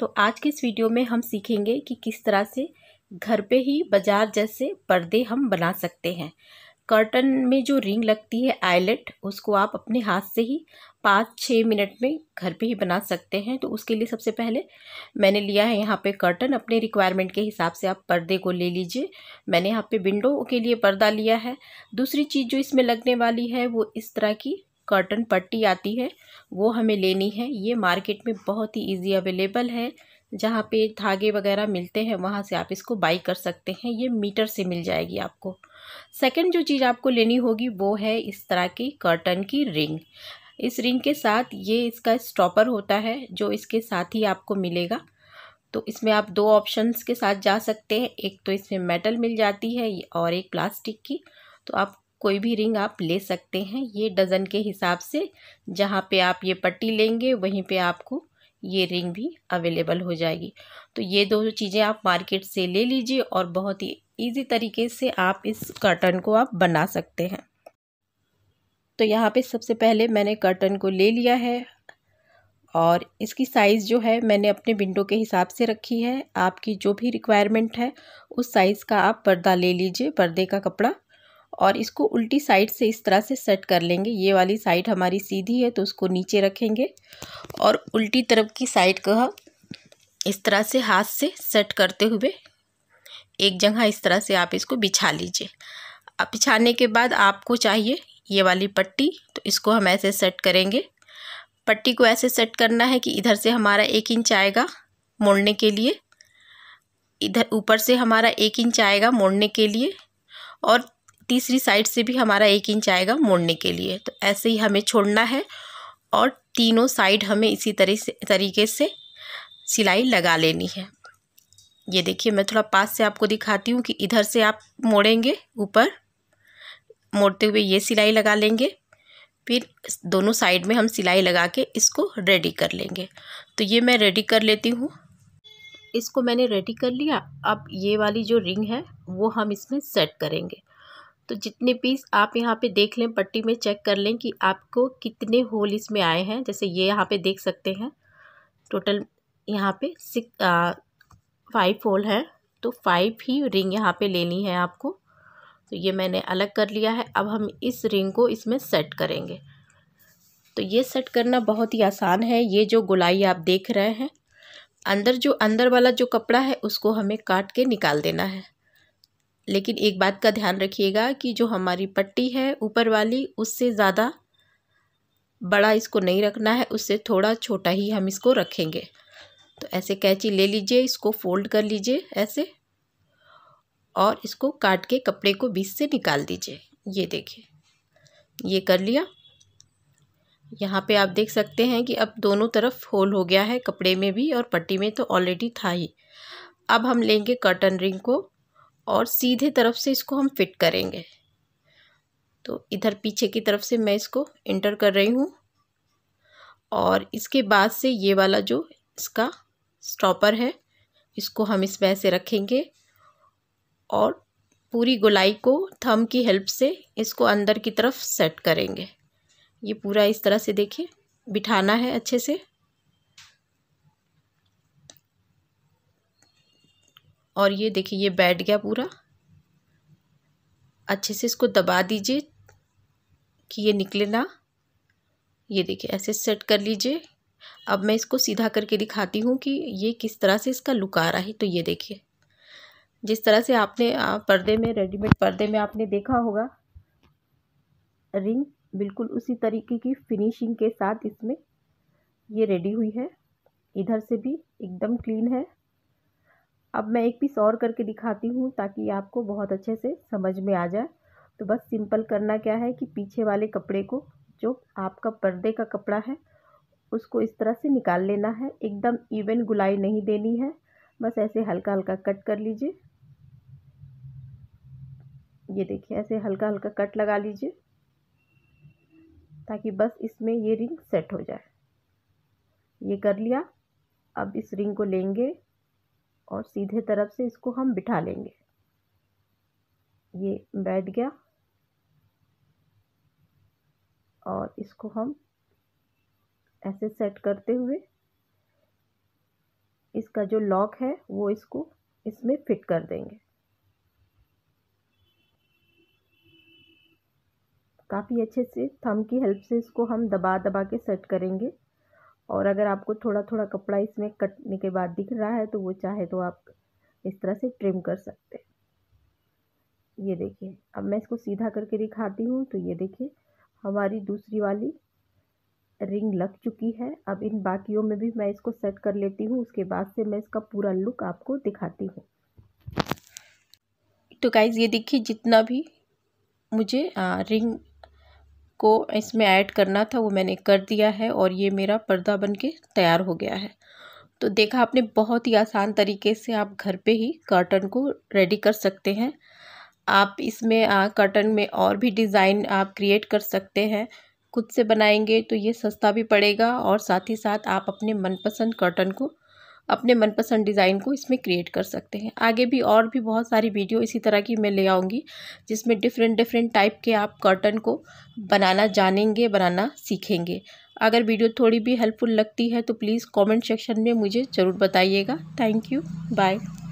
तो आज के इस वीडियो में हम सीखेंगे कि किस तरह से घर पे ही बाज़ार जैसे पर्दे हम बना सकते हैं कर्टन में जो रिंग लगती है आईलेट उसको आप अपने हाथ से ही पाँच छः मिनट में घर पे ही बना सकते हैं तो उसके लिए सबसे पहले मैंने लिया है यहाँ पे कर्टन अपने रिक्वायरमेंट के हिसाब से आप पर्दे को ले लीजिए मैंने यहाँ पे विंडो के लिए पर्दा लिया है दूसरी चीज़ जो इसमें लगने वाली है वो इस तरह की कॉटन पट्टी आती है वो हमें लेनी है ये मार्केट में बहुत ही इजी अवेलेबल है जहाँ पे धागे वगैरह मिलते हैं वहाँ से आप इसको बाई कर सकते हैं ये मीटर से मिल जाएगी आपको सेकंड जो चीज़ आपको लेनी होगी वो है इस तरह की कर्टन की रिंग इस रिंग के साथ ये इसका स्टॉपर होता है जो इसके साथ ही आपको मिलेगा तो इसमें आप दो ऑप्शंस के साथ जा सकते हैं एक तो इसमें मेटल मिल जाती है और एक प्लास्टिक की तो आप कोई भी रिंग आप ले सकते हैं ये डज़न के हिसाब से जहाँ पे आप ये पट्टी लेंगे वहीं पे आपको ये रिंग भी अवेलेबल हो जाएगी तो ये दो चीज़ें आप मार्केट से ले लीजिए और बहुत ही ईजी तरीके से आप इस कर्टन को आप बना सकते हैं तो यहाँ पे सबसे पहले मैंने कर्टन को ले लिया है और इसकी साइज़ जो है मैंने अपने विंडो के हिसाब से रखी है आपकी जो भी रिक्वायरमेंट है उस साइज़ का आप पर्दा ले लीजिए पर्दे का कपड़ा और इसको उल्टी साइड से इस तरह से सेट कर लेंगे ये वाली साइड हमारी सीधी है तो उसको नीचे रखेंगे और उल्टी तरफ की साइड को हम इस तरह से हाथ से सेट करते हुए एक जगह इस तरह से आप इसको बिछा लीजिए अब बिछाने के बाद आपको चाहिए ये वाली पट्टी तो इसको हम ऐसे सेट करेंगे पट्टी को ऐसे सेट करना है कि इधर से हमारा एक इंच आएगा मोड़ने के लिए इधर ऊपर से हमारा एक इंच आएगा मोड़ने के लिए और तीसरी साइड से भी हमारा एक इंच आएगा मोड़ने के लिए तो ऐसे ही हमें छोड़ना है और तीनों साइड हमें इसी तरह से तरीके से सिलाई लगा लेनी है ये देखिए मैं थोड़ा पास से आपको दिखाती हूँ कि इधर से आप मोड़ेंगे ऊपर मोड़ते हुए ये सिलाई लगा लेंगे फिर दोनों साइड में हम सिलाई लगा के इसको रेडी कर लेंगे तो ये मैं रेडी कर लेती हूँ इसको मैंने रेडी कर लिया अब ये वाली जो रिंग है वो हम इसमें सेट करेंगे तो जितने पीस आप यहाँ पे देख लें पट्टी में चेक कर लें कि आपको कितने होल इसमें आए हैं जैसे ये यहाँ पे देख सकते हैं टोटल यहाँ पे सिक्स फाइव होल है तो फाइव ही रिंग यहाँ पे लेनी है आपको तो ये मैंने अलग कर लिया है अब हम इस रिंग को इसमें सेट करेंगे तो ये सेट करना बहुत ही आसान है ये जो गुलाई आप देख रहे हैं अंदर जो अंदर वाला जो कपड़ा है उसको हमें काट के निकाल देना है लेकिन एक बात का ध्यान रखिएगा कि जो हमारी पट्टी है ऊपर वाली उससे ज़्यादा बड़ा इसको नहीं रखना है उससे थोड़ा छोटा ही हम इसको रखेंगे तो ऐसे कैंची ले लीजिए इसको फोल्ड कर लीजिए ऐसे और इसको काट के कपड़े को बीच से निकाल दीजिए ये देखिए ये कर लिया यहाँ पे आप देख सकते हैं कि अब दोनों तरफ होल हो गया है कपड़े में भी और पट्टी में तो ऑलरेडी था ही अब हम लेंगे कॉटन रिंग को और सीधे तरफ से इसको हम फिट करेंगे तो इधर पीछे की तरफ से मैं इसको इंटर कर रही हूँ और इसके बाद से ये वाला जो इसका स्टॉपर है इसको हम इसमें ऐसे रखेंगे और पूरी गोलाई को थम की हेल्प से इसको अंदर की तरफ सेट करेंगे ये पूरा इस तरह से देखिए बिठाना है अच्छे से और ये देखिए ये बैठ गया पूरा अच्छे से इसको दबा दीजिए कि ये निकले ना ये देखिए ऐसे सेट कर लीजिए अब मैं इसको सीधा करके दिखाती हूँ कि ये किस तरह से इसका लुक आ रहा है तो ये देखिए जिस तरह से आपने पर्दे में रेडीमेड पर्दे में आपने देखा होगा रिंग बिल्कुल उसी तरीके की फिनिशिंग के साथ इसमें ये रेडी हुई है इधर से भी एकदम क्लीन है अब मैं एक पीस और करके दिखाती हूँ ताकि आपको बहुत अच्छे से समझ में आ जाए तो बस सिंपल करना क्या है कि पीछे वाले कपड़े को जो आपका पर्दे का कपड़ा है उसको इस तरह से निकाल लेना है एकदम इवन गुलाई नहीं देनी है बस ऐसे हल्का हल्का कट कर लीजिए ये देखिए ऐसे हल्का हल्का कट लगा लीजिए ताकि बस इसमें ये रिंग सेट हो जाए ये कर लिया अब इस रिंग को लेंगे और सीधे तरफ से इसको हम बिठा लेंगे ये बैठ गया और इसको हम ऐसे सेट करते हुए इसका जो लॉक है वो इसको इसमें फिट कर देंगे काफ़ी अच्छे से थम की हेल्प से इसको हम दबा दबा के सेट करेंगे और अगर आपको थोड़ा थोड़ा कपड़ा इसमें कटने के बाद दिख रहा है तो वो चाहे तो आप इस तरह से ट्रिम कर सकते हैं ये देखिए अब मैं इसको सीधा करके दिखाती हूँ तो ये देखिए हमारी दूसरी वाली रिंग लग चुकी है अब इन बाकियों में भी मैं इसको सेट कर लेती हूँ उसके बाद से मैं इसका पूरा लुक आपको दिखाती हूँ तो गाइज़ ये देखिए जितना भी मुझे आ, रिंग को इसमें ऐड करना था वो मैंने कर दिया है और ये मेरा पर्दा बन के तैयार हो गया है तो देखा आपने बहुत ही आसान तरीके से आप घर पे ही कर्टन को रेडी कर सकते हैं आप इसमें कर्टन में और भी डिज़ाइन आप क्रिएट कर सकते हैं खुद से बनाएंगे तो ये सस्ता भी पड़ेगा और साथ ही साथ आप अपने मनपसंद कर्टन को अपने मनपसंद डिज़ाइन को इसमें क्रिएट कर सकते हैं आगे भी और भी बहुत सारी वीडियो इसी तरह की मैं ले आऊँगी जिसमें डिफरेंट डिफरेंट टाइप के आप कर्टन को बनाना जानेंगे बनाना सीखेंगे अगर वीडियो थोड़ी भी हेल्पफुल लगती है तो प्लीज़ कमेंट सेक्शन में मुझे ज़रूर बताइएगा थैंक यू बाय